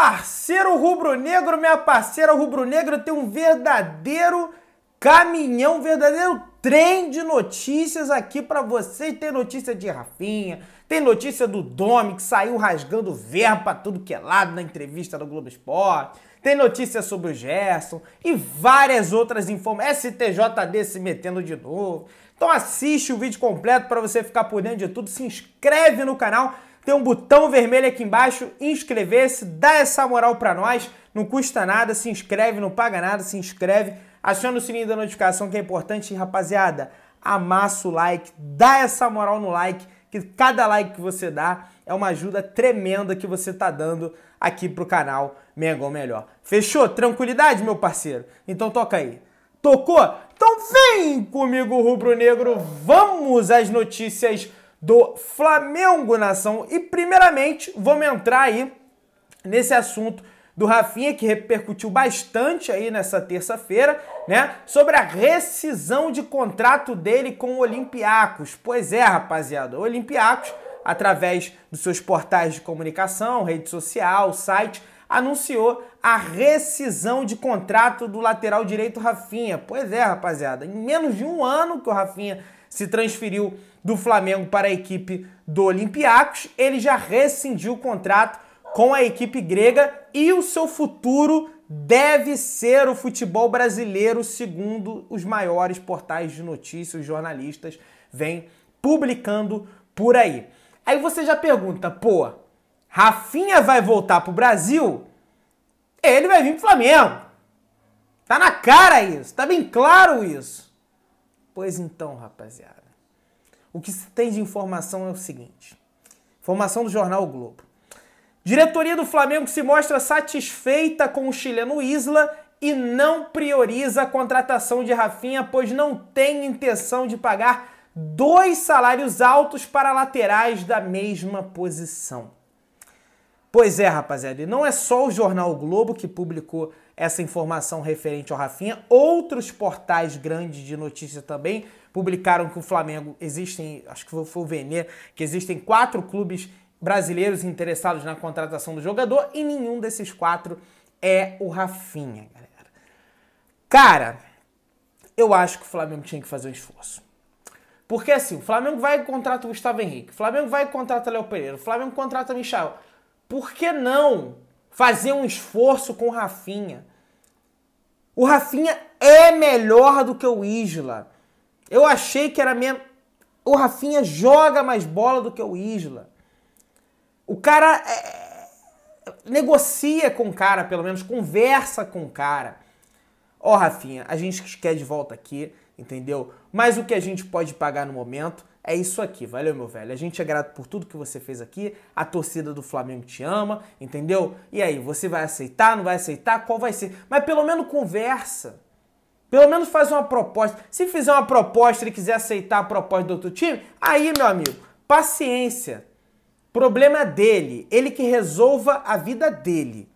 parceiro rubro-negro, minha parceira rubro-negra, tem um verdadeiro caminhão, um verdadeiro trem de notícias aqui para vocês. Tem notícia de Rafinha, tem notícia do Domi, que saiu rasgando verba pra tudo que é lado na entrevista do Globo Esporte. Tem notícia sobre o Gerson e várias outras informações. STJD se metendo de novo. Então assiste o vídeo completo para você ficar por dentro de tudo. Se inscreve no canal tem um botão vermelho aqui embaixo, inscrever-se, dá essa moral para nós, não custa nada, se inscreve, não paga nada, se inscreve, aciona o sininho da notificação que é importante, e, rapaziada. Amassa o like, dá essa moral no like, que cada like que você dá é uma ajuda tremenda que você tá dando aqui pro canal Mengão Melhor. Fechou? Tranquilidade, meu parceiro? Então toca aí. Tocou? Então vem comigo, rubro-negro, vamos às notícias do Flamengo Nação. E primeiramente, vamos entrar aí nesse assunto do Rafinha, que repercutiu bastante aí nessa terça-feira, né? Sobre a rescisão de contrato dele com o Olympiacos. Pois é, rapaziada, o Olympiacos, através dos seus portais de comunicação, rede social, site, anunciou a rescisão de contrato do lateral direito Rafinha. Pois é, rapaziada, em menos de um ano que o Rafinha se transferiu do Flamengo para a equipe do Olympiacos. Ele já rescindiu o contrato com a equipe grega e o seu futuro deve ser o futebol brasileiro, segundo os maiores portais de notícias, jornalistas vêm publicando por aí. Aí você já pergunta, pô, Rafinha vai voltar pro Brasil? Ele vai vir pro Flamengo. Tá na cara isso, tá bem claro isso. Pois então, rapaziada. O que se tem de informação é o seguinte: informação do jornal o Globo. Diretoria do Flamengo se mostra satisfeita com o chileno Isla e não prioriza a contratação de Rafinha, pois não tem intenção de pagar dois salários altos para laterais da mesma posição. Pois é, rapaziada, e não é só o jornal o Globo que publicou essa informação referente ao Rafinha. Outros portais grandes de notícia também publicaram que o Flamengo existem, acho que foi o Venê, que existem quatro clubes brasileiros interessados na contratação do jogador e nenhum desses quatro é o Rafinha, galera. Cara, eu acho que o Flamengo tinha que fazer um esforço. Porque assim, o Flamengo vai e contrata o Gustavo Henrique, o Flamengo vai e contrata o Léo Pereira, o Flamengo contrata o Michel. Por que não fazer um esforço com o Rafinha. O Rafinha é melhor do que o Isla. Eu achei que era mesmo. O Rafinha joga mais bola do que o Isla. O cara é... é negocia com o cara, pelo menos, conversa com o cara. Ó, oh, Rafinha, a gente quer de volta aqui, entendeu? Mas o que a gente pode pagar no momento é isso aqui. Valeu, meu velho. A gente é grato por tudo que você fez aqui. A torcida do Flamengo te ama, entendeu? E aí, você vai aceitar, não vai aceitar? Qual vai ser? Mas pelo menos conversa. Pelo menos faz uma proposta. Se fizer uma proposta e quiser aceitar a proposta do outro time, aí, meu amigo, paciência. Problema é dele. Ele que resolva a vida dele.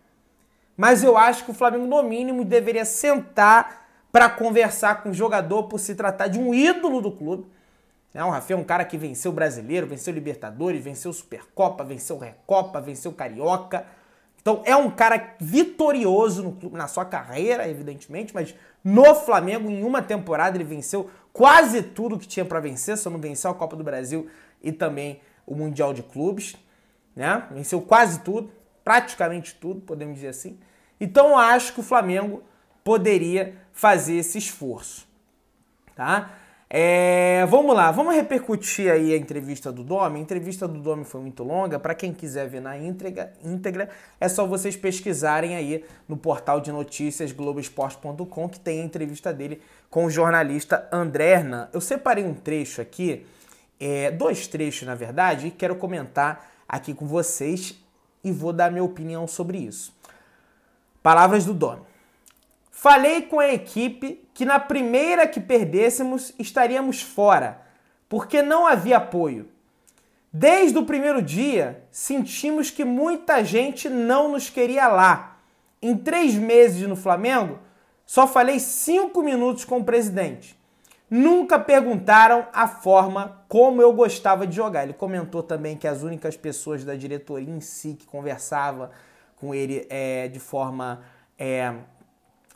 Mas eu acho que o Flamengo, no mínimo, deveria sentar para conversar com o jogador por se tratar de um ídolo do clube né? O Rafael é um cara que venceu o Brasileiro, venceu o Libertadores, venceu Supercopa, venceu Recopa, venceu Carioca. Então é um cara vitorioso clube, na sua carreira, evidentemente, mas no Flamengo, em uma temporada, ele venceu quase tudo que tinha para vencer, só não venceu a Copa do Brasil e também o Mundial de Clubes. Né? Venceu quase tudo, praticamente tudo, podemos dizer assim. Então eu acho que o Flamengo poderia fazer esse esforço. Tá? É, vamos lá, vamos repercutir aí a entrevista do Domi. A entrevista do Domi foi muito longa. Para quem quiser ver na íntegra, íntegra, é só vocês pesquisarem aí no portal de notícias globoesporte.com que tem a entrevista dele com o jornalista André Eu separei um trecho aqui, é, dois trechos na verdade, e quero comentar aqui com vocês e vou dar minha opinião sobre isso. Palavras do Domi. Falei com a equipe que na primeira que perdêssemos estaríamos fora, porque não havia apoio. Desde o primeiro dia, sentimos que muita gente não nos queria lá. Em três meses no Flamengo, só falei cinco minutos com o presidente. Nunca perguntaram a forma como eu gostava de jogar. Ele comentou também que as únicas pessoas da diretoria em si que conversava com ele é, de forma é,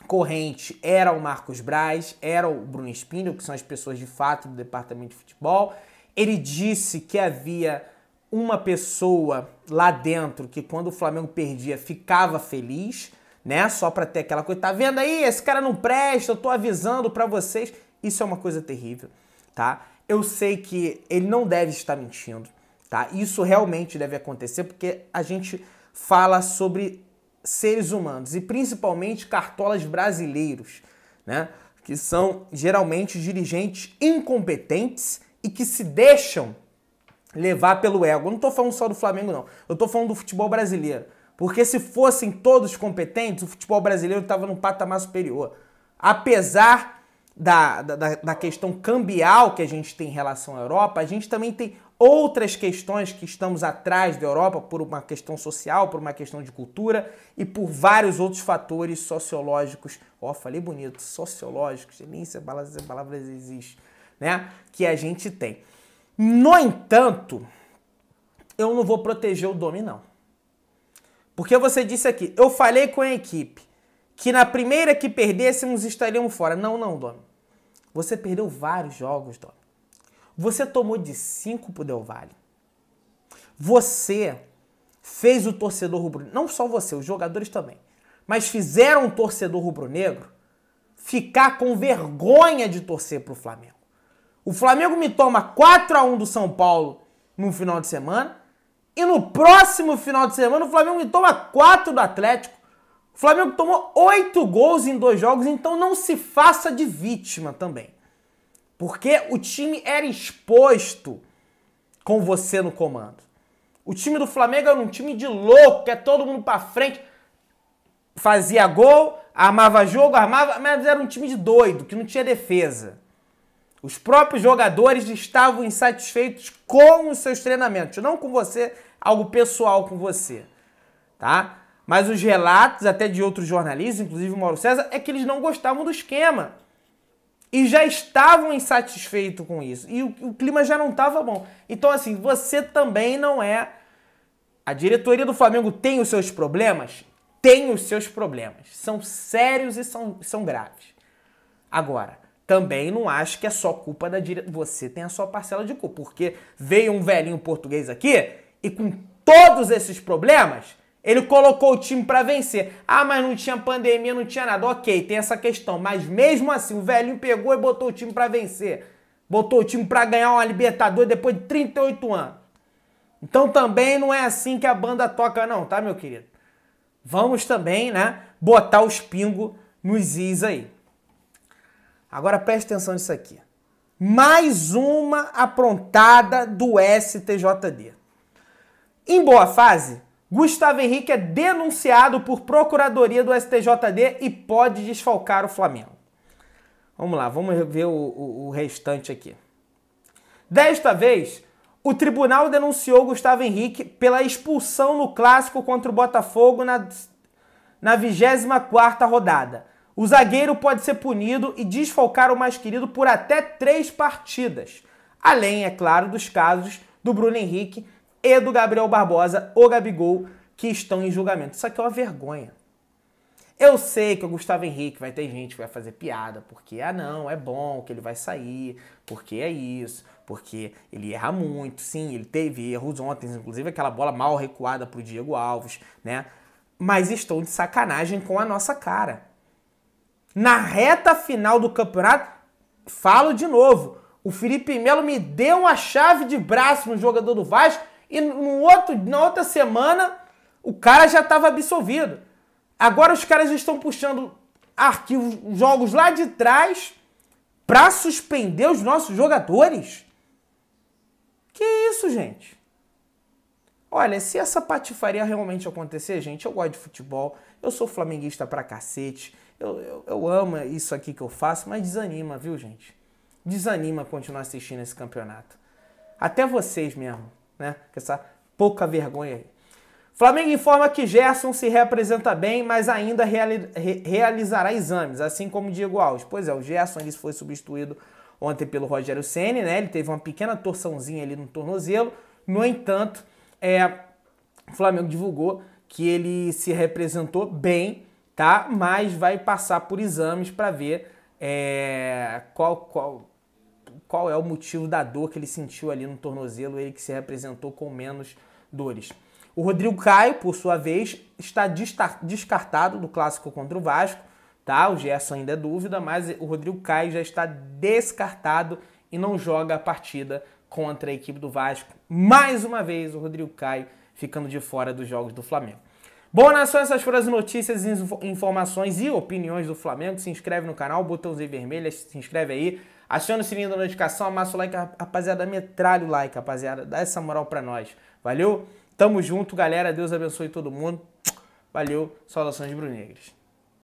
corrente era o Marcos Braz, era o Bruno Espinho, que são as pessoas de fato do departamento de futebol. Ele disse que havia uma pessoa lá dentro que quando o Flamengo perdia ficava feliz, né? Só para ter aquela coisa, tá vendo aí? Esse cara não presta, eu tô avisando para vocês. Isso é uma coisa terrível, tá? Eu sei que ele não deve estar mentindo, tá? Isso realmente deve acontecer porque a gente fala sobre seres humanos e principalmente cartolas brasileiros, né? que são geralmente dirigentes incompetentes e que se deixam levar pelo ego. Eu não estou falando só do Flamengo, não. Eu estou falando do futebol brasileiro. Porque se fossem todos competentes, o futebol brasileiro estava num patamar superior. Apesar da, da, da, questão cambial que a gente tem em relação à Europa, a gente também tem outras questões que estamos atrás da Europa por uma questão social, por uma questão de cultura e por vários outros fatores sociológicos. Ó, oh, falei bonito, sociológicos, nem essa palavra existe, né? Que a gente tem. No entanto, eu não vou proteger o Domi, não. Porque você disse aqui, eu falei com a equipe que na primeira que perdêssemos estariam fora. Não, não, Domi. Você perdeu vários jogos, Domi. Você tomou de 5 pro Del Valle. Você fez o torcedor rubro-negro, não só você, os jogadores também, mas fizeram o torcedor rubro-negro ficar com vergonha de torcer pro Flamengo. O Flamengo me toma 4 a 1 do São Paulo no final de semana e no próximo final de semana o Flamengo me toma 4 do Atlético. O Flamengo tomou 8 gols em dois jogos, então não se faça de vítima também. Porque o time era exposto com você no comando. O time do Flamengo era um time de louco, que é todo mundo para frente. Fazia gol, armava jogo, armava, mas era um time de doido, que não tinha defesa. Os próprios jogadores estavam insatisfeitos com os seus treinamentos, não com você, algo pessoal com você, tá? Mas os relatos até de outros jornalistas, inclusive o Mauro César, é que eles não gostavam do esquema e já estavam insatisfeitos com isso. E o, o clima já não estava bom. Então, assim, você também não é. A diretoria do Flamengo tem os seus problemas? Tem os seus problemas. São sérios e são, são graves. Agora, também não acho que é só culpa da diretoria. Você tem a sua parcela de culpa. Porque veio um velhinho português aqui e com todos esses problemas, ele colocou o time para vencer. Ah, mas não tinha pandemia, não tinha nada. Ok, tem essa questão. Mas mesmo assim, o velhinho pegou e botou o time para vencer. Botou o time para ganhar uma Libertadores depois de 38 anos. Então também não é assim que a banda toca, não, tá, meu querido? Vamos também, né, botar os pingos nos is aí. Agora preste atenção nisso aqui. Mais uma aprontada do STJD. Em boa fase, Gustavo Henrique é denunciado por procuradoria do STJD e pode desfalcar o Flamengo. Vamos lá, vamos ver o, o, o restante aqui. Desta vez, o tribunal denunciou Gustavo Henrique pela expulsão no clássico contra o Botafogo na, na 24 rodada. O zagueiro pode ser punido e desfalcar o mais querido por até três partidas. Além, é claro, dos casos do Bruno Henrique e do Gabriel Barbosa, o Gabigol, que estão em julgamento. Isso aqui é uma vergonha. Eu sei que o Gustavo Henrique vai ter gente que vai fazer piada, porque, ah, não, é bom que ele vai sair, porque é isso, porque ele erra muito, sim, ele teve erros ontem, inclusive aquela bola mal recuada pro Diego Alves, né? Mas estão de sacanagem com a nossa cara. Na reta final do campeonato, falo de novo, o Felipe Melo me deu uma chave de braço no jogador do Vasco e no outro, na outra semana, o cara já estava absolvido. Agora os caras estão puxando arquivos, jogos lá de trás para suspender os nossos jogadores. Que isso, gente? Olha, se essa patifaria realmente acontecer, gente, eu gosto de futebol, eu sou flamenguista pra cacete, eu, eu, eu amo isso aqui que eu faço, mas desanima, viu, gente? Desanima continuar assistindo esse campeonato. Até vocês mesmo né? Com essa pouca vergonha aí. Flamengo informa que Gerson se reapresenta bem, mas ainda reali re realizará exames, assim como Diego Alves. Pois é, o Gerson ele foi substituído ontem pelo Rogério Ceni, né? Ele teve uma pequena torçãozinha ali no tornozelo. No entanto, é, o Flamengo divulgou que ele se representou bem, tá? Mas vai passar por exames para ver é, qual, qual, qual é o motivo da dor que ele sentiu ali no tornozelo, ele que se representou com menos dores. O Rodrigo Caio, por sua vez, está descartado do clássico contra o Vasco, tá? O Gerson ainda é dúvida, mas o Rodrigo Caio já está descartado e não joga a partida contra a equipe do Vasco. Mais uma vez, o Rodrigo Caio ficando de fora dos jogos do Flamengo. Bom, nação, essas foram as notícias, informações e opiniões do Flamengo. Se inscreve no canal, botãozinho vermelho, se inscreve aí. Aciona o sininho da notificação, amassa o like, rapaziada, metralha o like, rapaziada. Dá essa moral pra nós. Valeu? Tamo junto, galera. Deus abençoe todo mundo. Valeu. Saudações brunegras.